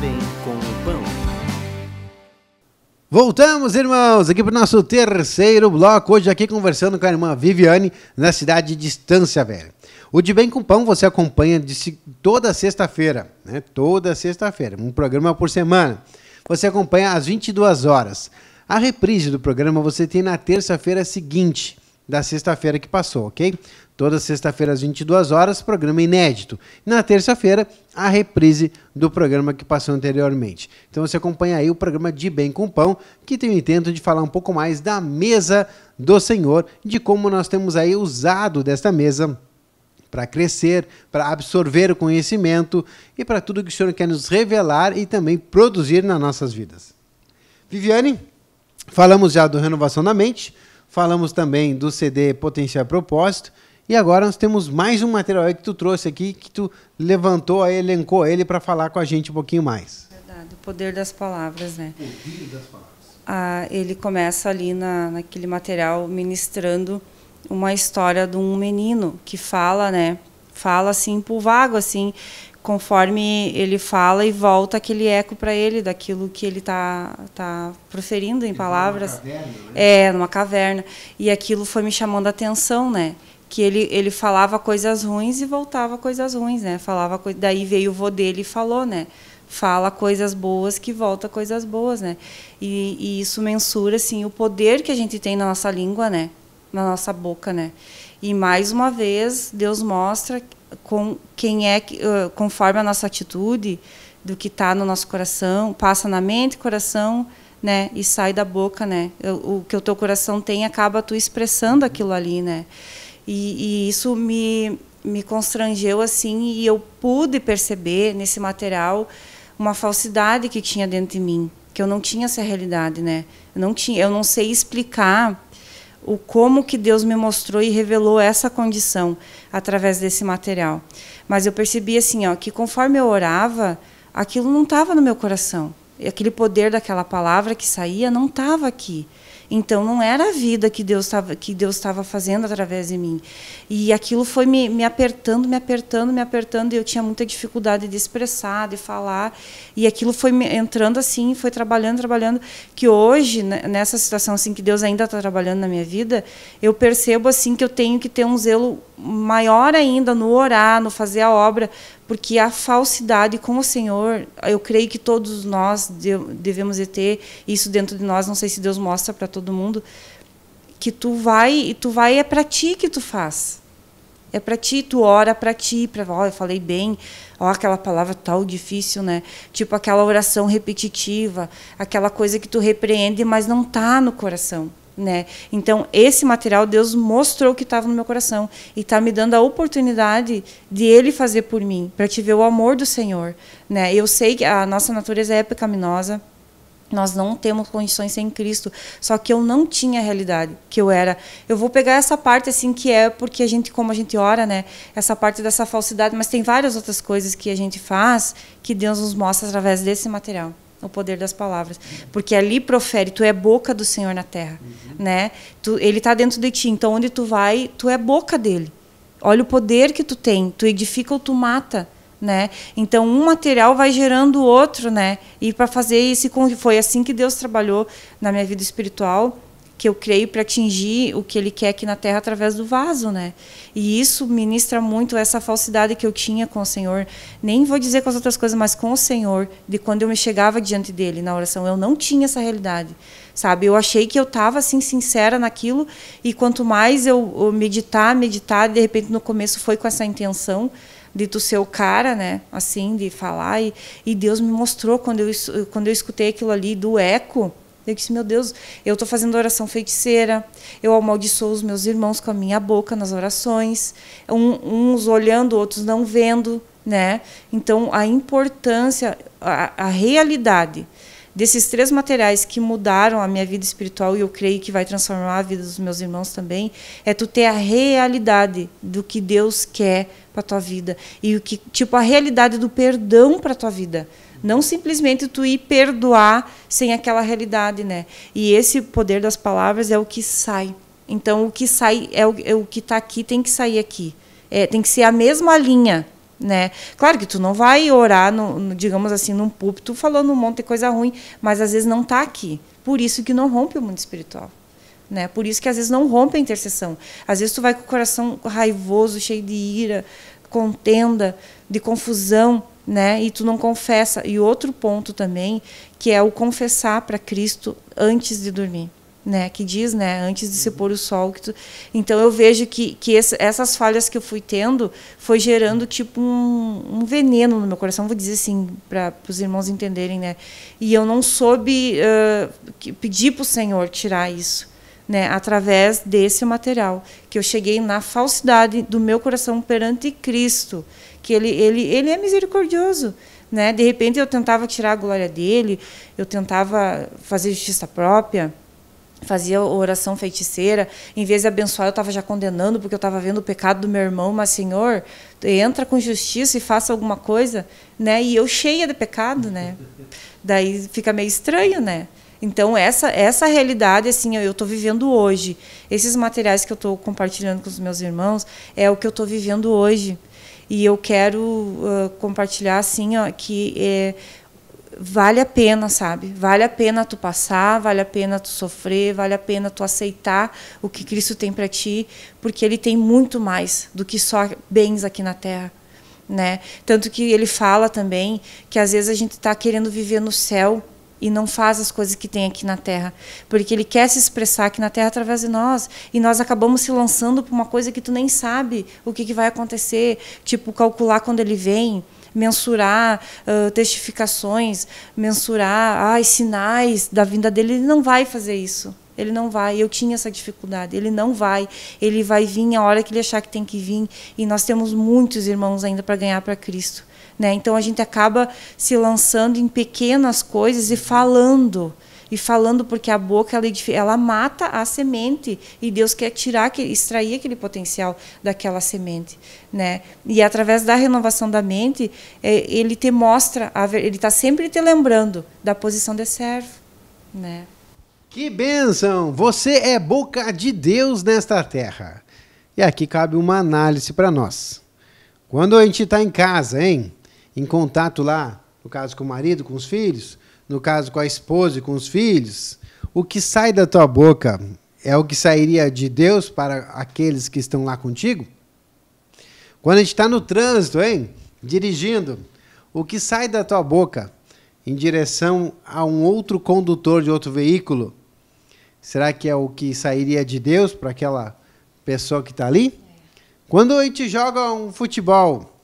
bem com o pão. Voltamos, irmãos, aqui para o nosso terceiro bloco. Hoje aqui conversando com a irmã Viviane na cidade de Distância Velha. O De Bem com Pão você acompanha de toda sexta-feira, né? Toda sexta-feira, um programa por semana. Você acompanha às 22 horas. A reprise do programa você tem na terça-feira seguinte, da sexta-feira que passou, ok? Toda sexta-feira às 22 horas, programa inédito. E na terça-feira, a reprise do programa que passou anteriormente. Então você acompanha aí o programa De Bem com Pão, que tem o intento de falar um pouco mais da mesa do Senhor, de como nós temos aí usado desta mesa para crescer, para absorver o conhecimento e para tudo que o Senhor quer nos revelar e também produzir nas nossas vidas. Viviane, falamos já do Renovação da Mente, falamos também do CD Potencial Propósito, e agora nós temos mais um material aí que tu trouxe aqui, que tu levantou, aí, elencou ele para falar com a gente um pouquinho mais. Verdade, o poder das palavras, né? O poder das palavras. Ah, ele começa ali na, naquele material ministrando uma história de um menino que fala, né? Fala assim por vago, assim, conforme ele fala e volta aquele eco para ele daquilo que ele tá tá proferindo em ele tá palavras. Numa caverna, né? É, numa caverna. E aquilo foi me chamando a atenção, né? que ele, ele falava coisas ruins e voltava coisas ruins, né? Falava co... daí veio o vô dele e falou, né? Fala coisas boas que volta coisas boas, né? E, e, isso mensura assim o poder que a gente tem na nossa língua, né? Na nossa boca, né? E mais uma vez Deus mostra com quem é que, conforme a nossa atitude do que está no nosso coração, passa na mente, coração, né, e sai da boca, né? O, o que o teu coração tem acaba tu expressando aquilo ali, né? E, e isso me, me constrangeu assim e eu pude perceber nesse material uma falsidade que tinha dentro de mim, que eu não tinha essa realidade, né? Eu não tinha, eu não sei explicar o como que Deus me mostrou e revelou essa condição através desse material. Mas eu percebi assim, ó, que conforme eu orava, aquilo não estava no meu coração. e Aquele poder daquela palavra que saía não estava aqui. Então não era a vida que Deus estava que Deus estava fazendo através de mim. E aquilo foi me, me apertando, me apertando, me apertando, e eu tinha muita dificuldade de expressar, de falar. E aquilo foi me, entrando assim, foi trabalhando, trabalhando, que hoje né, nessa situação assim que Deus ainda está trabalhando na minha vida, eu percebo assim que eu tenho que ter um zelo maior ainda no orar, no fazer a obra, porque a falsidade com o Senhor, eu creio que todos nós devemos ter isso dentro de nós, não sei se Deus mostra para todo mundo, que tu vai e tu vai é para ti que tu faz. É para ti, tu ora para ti, para, ó, eu falei bem, ó, aquela palavra tal difícil, né? Tipo aquela oração repetitiva, aquela coisa que tu repreende, mas não tá no coração né? Então esse material Deus mostrou que estava no meu coração e está me dando a oportunidade de Ele fazer por mim, para te ver o amor do Senhor, né? Eu sei que a nossa natureza é pecaminosa, nós não temos condições sem Cristo. Só que eu não tinha a realidade que eu era. Eu vou pegar essa parte assim que é porque a gente como a gente ora, né? Essa parte dessa falsidade, mas tem várias outras coisas que a gente faz que Deus nos mostra através desse material no poder das palavras, porque ali profere, tu é boca do Senhor na terra, uhum. né? Tu, ele está dentro de ti, então onde tu vai, tu é boca dele. Olha o poder que tu tem, tu edifica ou tu mata, né? Então um material vai gerando o outro, né? E para fazer esse foi assim que Deus trabalhou na minha vida espiritual que eu creio para atingir o que ele quer aqui na terra através do vaso, né? E isso ministra muito essa falsidade que eu tinha com o Senhor. Nem vou dizer com as outras coisas, mas com o Senhor, de quando eu me chegava diante dele na oração, eu não tinha essa realidade, sabe? Eu achei que eu estava assim sincera naquilo e quanto mais eu meditar, meditar, de repente no começo foi com essa intenção, de tu ser o cara, né? Assim, de falar. E, e Deus me mostrou quando eu, quando eu escutei aquilo ali do eco. Eu disse, meu Deus, eu estou fazendo oração feiticeira, eu amaldiçoo os meus irmãos com a minha boca nas orações, um, uns olhando, outros não vendo, né? Então, a importância, a, a realidade desses três materiais que mudaram a minha vida espiritual e eu creio que vai transformar a vida dos meus irmãos também, é tu ter a realidade do que Deus quer para tua vida e o que tipo a realidade do perdão para tua vida. Não simplesmente tu ir perdoar sem aquela realidade, né? E esse poder das palavras é o que sai. Então, o que sai é o, é o que está aqui tem que sair aqui. É, tem que ser a mesma linha, né? Claro que tu não vai orar, no, no, digamos assim, num púlpito falando um monte de coisa ruim, mas às vezes não está aqui. Por isso que não rompe o mundo espiritual. Né? Por isso que às vezes não rompe a intercessão. Às vezes tu vai com o coração raivoso, cheio de ira, contenda, de confusão, né? E tu não confessa. E outro ponto também, que é o confessar para Cristo antes de dormir. Né, que diz, né, antes de se pôr o sol. Tu... Então eu vejo que, que esse, essas falhas que eu fui tendo foi gerando tipo um, um veneno no meu coração, vou dizer assim, para os irmãos entenderem, né? E eu não soube uh, pedir para o Senhor tirar isso, né, através desse material, que eu cheguei na falsidade do meu coração perante Cristo que ele, ele, ele é misericordioso. Né? De repente eu tentava tirar a glória dele, eu tentava fazer justiça própria, fazia oração feiticeira, em vez de abençoar eu estava já condenando porque eu estava vendo o pecado do meu irmão, mas Senhor, entra com justiça e faça alguma coisa, né? E eu cheia de pecado, né? Daí fica meio estranho, né? Então essa essa realidade assim eu estou vivendo hoje. Esses materiais que eu estou compartilhando com os meus irmãos é o que eu estou vivendo hoje. E eu quero uh, compartilhar assim, ó, que é, vale a pena, sabe? Vale a pena tu passar, vale a pena tu sofrer, vale a pena tu aceitar o que Cristo tem para ti, porque ele tem muito mais do que só bens aqui na terra. Né? Tanto que ele fala também que às vezes a gente está querendo viver no céu e não faz as coisas que tem aqui na Terra, porque ele quer se expressar aqui na Terra através de nós e nós acabamos se lançando para uma coisa que tu nem sabe o que, que vai acontecer, tipo calcular quando ele vem, mensurar uh, testificações, mensurar ai, ah, sinais da vinda dele, ele não vai fazer isso ele não vai. Eu tinha essa dificuldade, ele não vai. Ele vai vir a hora que ele achar que tem que vir. E nós temos muitos irmãos ainda para ganhar para Cristo. Né? Então a gente acaba se lançando em pequenas coisas e falando e falando porque a boca ela, ela, mata a semente e Deus quer tirar extrair aquele potencial daquela semente né e através da renovação da mente é, ele te mostra ele está sempre te lembrando da posição de servo né que bênção! Você é boca de Deus nesta terra. E aqui cabe uma análise para nós. Quando a gente está em casa, hein? Em contato lá, no caso com o marido, com os filhos, no caso com a esposa e com os filhos, o que sai da tua boca é o que sairia de Deus para aqueles que estão lá contigo? Quando a gente está no trânsito, hein? Dirigindo, o que sai da tua boca em direção a um outro condutor de outro veículo Será que é o que sairia de Deus para aquela pessoa que está ali? Quando a gente joga um futebol,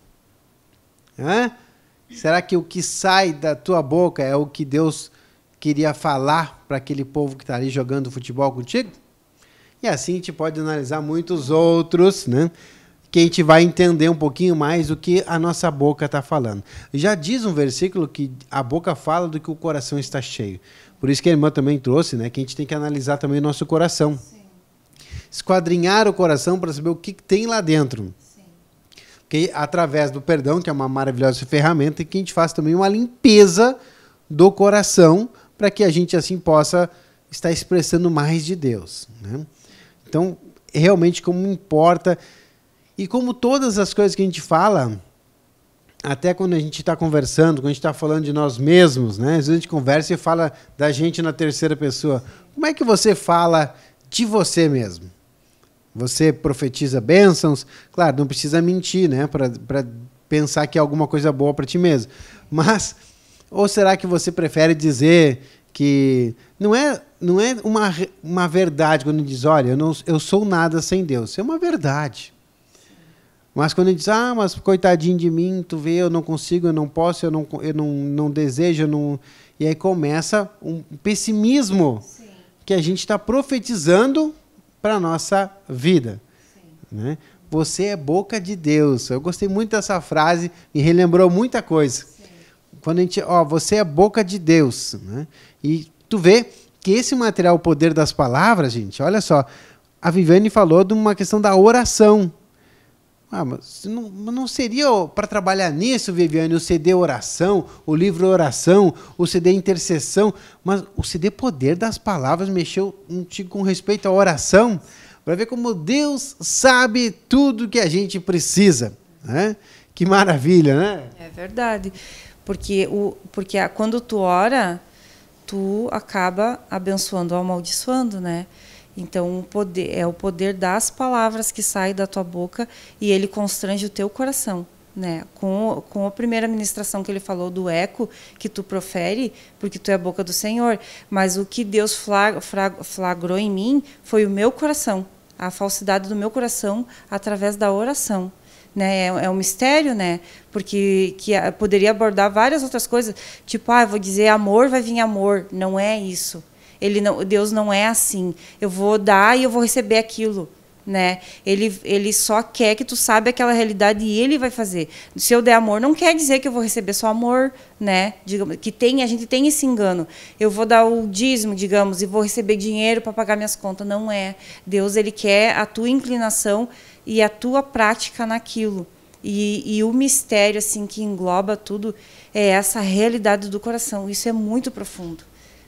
né? será que o que sai da tua boca é o que Deus queria falar para aquele povo que está ali jogando futebol contigo? E assim a gente pode analisar muitos outros, né? que a gente vai entender um pouquinho mais o que a nossa boca está falando. Já diz um versículo que a boca fala do que o coração está cheio. Por isso que a irmã também trouxe, né? Que a gente tem que analisar também o nosso coração. Sim. Esquadrinhar o coração para saber o que, que tem lá dentro. Porque através do perdão, que é uma maravilhosa ferramenta, que a gente faz também uma limpeza do coração para que a gente assim possa estar expressando mais de Deus. Né? Então, realmente, como importa e como todas as coisas que a gente fala, até quando a gente está conversando, quando a gente está falando de nós mesmos, né? Às vezes a gente conversa e fala da gente na terceira pessoa. Como é que você fala de você mesmo? Você profetiza bênçãos? Claro, não precisa mentir, né? Para pensar que é alguma coisa boa para ti mesmo. Mas, ou será que você prefere dizer que não é, não é uma, uma verdade quando diz, olha, eu, não, eu sou nada sem Deus. É uma verdade. Mas quando a gente diz, ah, mas coitadinho de mim, tu vê, eu não consigo, eu não posso, eu não, eu não, não desejo, eu não... E aí começa um pessimismo Sim. que a gente está profetizando para a nossa vida. Sim. Né? Você é boca de Deus. Eu gostei muito dessa frase, me relembrou muita coisa. Sim. Quando a gente, ó, você é boca de Deus. Né? E tu vê que esse material, o poder das palavras, gente, olha só. A Viviane falou de uma questão da oração. Ah, mas não, não seria para trabalhar nisso, Viviane, o CD Oração, o livro Oração, o CD Intercessão, mas o CD Poder das Palavras mexeu contigo com respeito à oração, para ver como Deus sabe tudo que a gente precisa. Né? Que maravilha, né? É verdade. Porque, o, porque a, quando tu ora, tu acaba abençoando ou amaldiçoando, né? Então, o poder, é o poder das palavras que saem da tua boca e ele constrange o teu coração. Né? Com, com a primeira ministração que ele falou do eco que tu profere, porque tu é a boca do Senhor, mas o que Deus flag, flag, flagrou em mim foi o meu coração, a falsidade do meu coração através da oração. Né? É, é um mistério, né? Porque que poderia abordar várias outras coisas, tipo, ah, vou dizer amor, vai vir amor. Não é isso ele não, Deus não é assim. Eu vou dar e eu vou receber aquilo. Né? Ele, ele só quer que tu saiba aquela realidade e ele vai fazer. Se eu der amor, não quer dizer que eu vou receber só amor, né? Digamos, que tem, a gente tem esse engano. Eu vou dar o dízimo, digamos, e vou receber dinheiro para pagar minhas contas. Não é. Deus ele quer a tua inclinação e a tua prática naquilo. E, e o mistério assim que engloba tudo é essa realidade do coração. Isso é muito profundo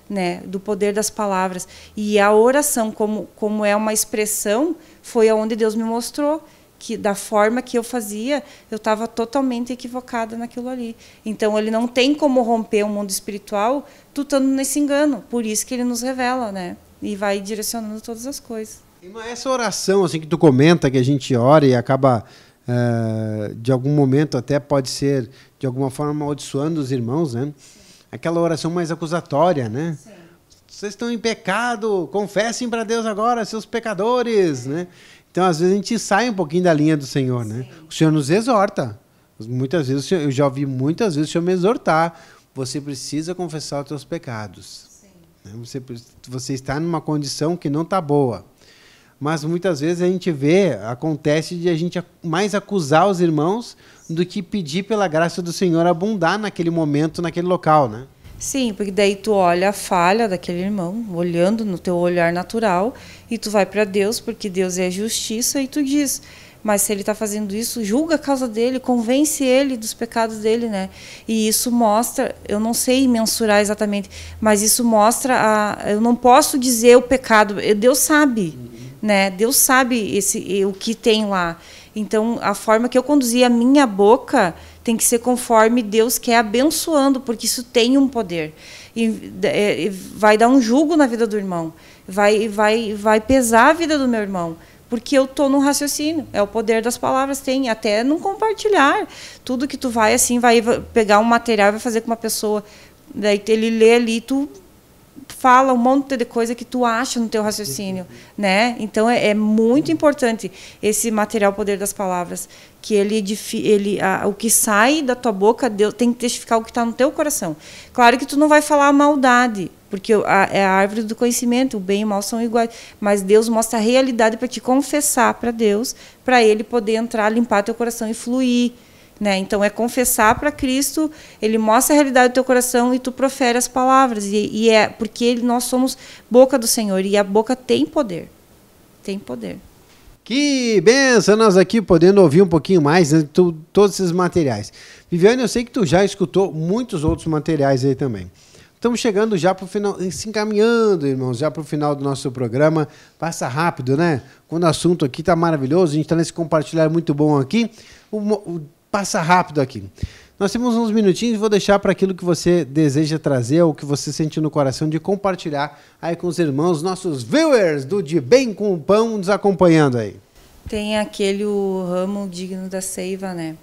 né, do poder das palavras. E a oração, como, como é uma expressão, foi aonde Deus me mostrou que da forma que eu fazia, eu estava totalmente equivocada naquilo ali. Então ele não tem como romper o mundo espiritual tutando nesse engano. Por isso que ele nos revela, né? E vai direcionando todas as coisas. E essa oração assim que tu comenta que a gente ora e acaba eh, de algum momento até pode ser de alguma forma amaldiçoando os irmãos, né? aquela oração mais acusatória, né? Sim. Vocês estão em pecado, confessem para Deus agora, seus pecadores, né? Então, às vezes, a gente sai um pouquinho da linha do Senhor, né? Sim. né? O Senhor nos exorta. Muitas vezes, eu já ouvi muitas vezes o Senhor me exortar. Você precisa confessar os seus pecados. Sim. Né? Você, você está numa condição que não está boa mas muitas vezes a gente vê, acontece de a gente mais acusar os irmãos do que pedir pela graça do Senhor abundar naquele momento, naquele local, né? Sim, porque daí tu olha a falha daquele irmão, olhando no teu olhar natural, e tu vai para Deus, porque Deus é a justiça, e tu diz, mas se ele está fazendo isso, julga a causa dele, convence ele dos pecados dele, né? E isso mostra, eu não sei mensurar exatamente, mas isso mostra a, eu não posso dizer o pecado, Deus sabe né? Deus sabe esse o que tem lá. Então, a forma que eu conduzir a minha boca tem que ser conforme Deus quer abençoando, porque isso tem um poder. E, é, vai dar um jugo na vida do irmão, vai, vai, vai pesar a vida do meu irmão, porque eu estou no raciocínio. É o poder das palavras, tem até não compartilhar. Tudo que tu vai assim, vai pegar um material, vai fazer com uma pessoa, daí ele lê ali, tu fala um monte de coisa que tu acha no teu raciocínio, né? Então é, é muito importante esse material poder das palavras, que ele, ele a, o que sai da tua boca Deus, tem que testificar o que está no teu coração. Claro que tu não vai falar maldade, porque a, é a árvore do conhecimento, o bem e o mal são iguais, mas Deus mostra a realidade para te confessar para Deus, para Ele poder entrar, limpar teu coração e fluir né? Então é confessar para Cristo, ele mostra a realidade do teu coração e tu profere as palavras. E, e é porque ele, nós somos boca do Senhor e a boca tem poder. Tem poder. Que benção nós aqui podendo ouvir um pouquinho mais de né, todos esses materiais. Viviane, eu sei que tu já escutou muitos outros materiais aí também. Estamos chegando já para o final, se encaminhando, irmãos, já para o final do nosso programa. Passa rápido, né? Quando o assunto aqui está maravilhoso, a gente está nesse compartilhar muito bom aqui. O, o, passa rápido aqui. Nós temos uns minutinhos, vou deixar para aquilo que você deseja trazer, ou que você sente no coração de compartilhar aí com os irmãos, nossos viewers do De Bem com o Pão, nos acompanhando aí. Tem aquele ramo digno da seiva, né?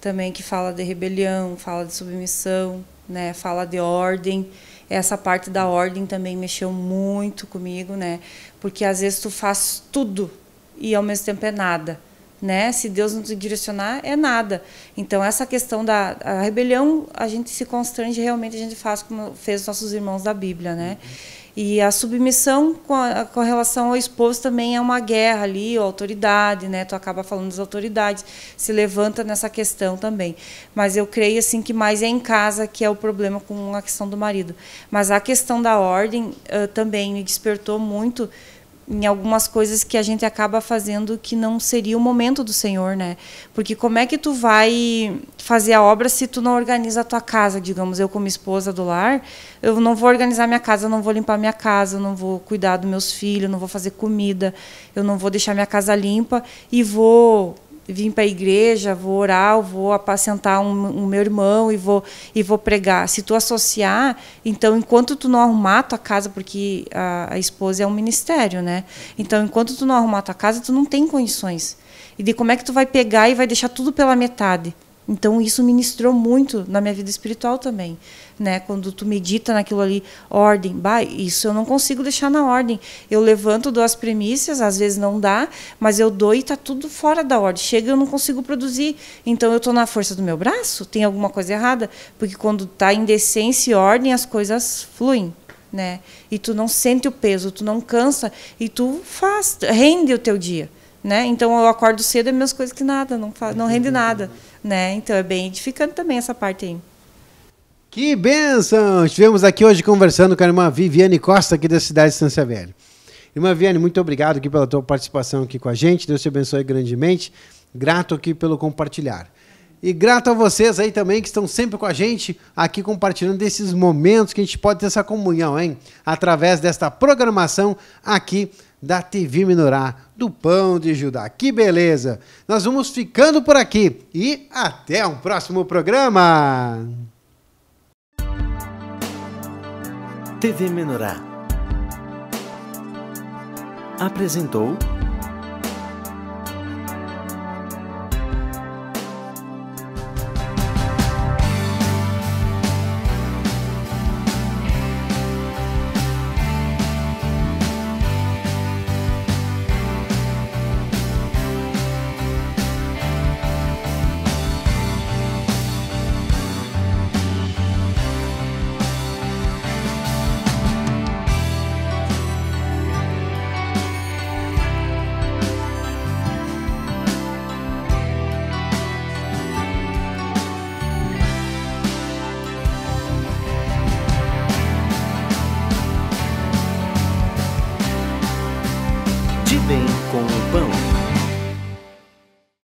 Também que fala de rebelião, fala de submissão, né? Fala de ordem. Essa parte da ordem também mexeu muito comigo, né? Porque às vezes tu faz tudo e ao mesmo tempo é nada né? Se Deus nos direcionar, é nada. Então, essa questão da a rebelião, a gente se constrange realmente, a gente faz como fez nossos irmãos da Bíblia, né? Uhum. E a submissão com, a, com relação ao esposo também é uma guerra ali, ou autoridade, né? Tu acaba falando das autoridades, se levanta nessa questão também. Mas eu creio assim que mais é em casa que é o problema com a questão do marido. Mas a questão da ordem uh, também me despertou muito em algumas coisas que a gente acaba fazendo que não seria o momento do Senhor, né? Porque como é que tu vai fazer a obra se tu não organiza a tua casa, digamos, eu como esposa do lar, eu não vou organizar minha casa, eu não vou limpar minha casa, eu não vou cuidar dos meus filhos, eu não vou fazer comida, eu não vou deixar minha casa limpa e vou vim para a igreja, vou orar, vou apacentar um, um, meu irmão e vou, e vou pregar. Se tu associar, então enquanto tu não arrumar tua casa, porque a, a esposa é um ministério, né? Então enquanto tu não arrumar tua casa, tu não tem condições. E de como é que tu vai pegar e vai deixar tudo pela metade? Então isso ministrou muito na minha vida espiritual também, né? Quando tu medita naquilo ali, ordem, bah, isso eu não consigo deixar na ordem. Eu levanto, dou as premissas, às vezes não dá, mas eu dou e tá tudo fora da ordem. Chega, eu não consigo produzir. Então eu tô na força do meu braço? Tem alguma coisa errada? Porque quando tá em decência e ordem, as coisas fluem. Né? E tu não sente o peso, tu não cansa e tu faz, rende o teu dia né? Então eu acordo cedo e é mesma coisa que nada, não, faz, não rende nada, né? Então é bem edificante também essa parte aí. Que bênção! Estivemos aqui hoje conversando com a irmã Viviane Costa, aqui da cidade de São Severo. Irmã Viviane, muito obrigado aqui pela tua participação aqui com a gente. Deus te abençoe grandemente. Grato aqui pelo compartilhar. E grato a vocês aí também que estão sempre com a gente, aqui compartilhando desses momentos que a gente pode ter essa comunhão, hein? Através desta programação aqui da TV Minorá, do Pão de Judá. Que beleza! Nós vamos ficando por aqui e até um próximo programa! TV Menorá apresentou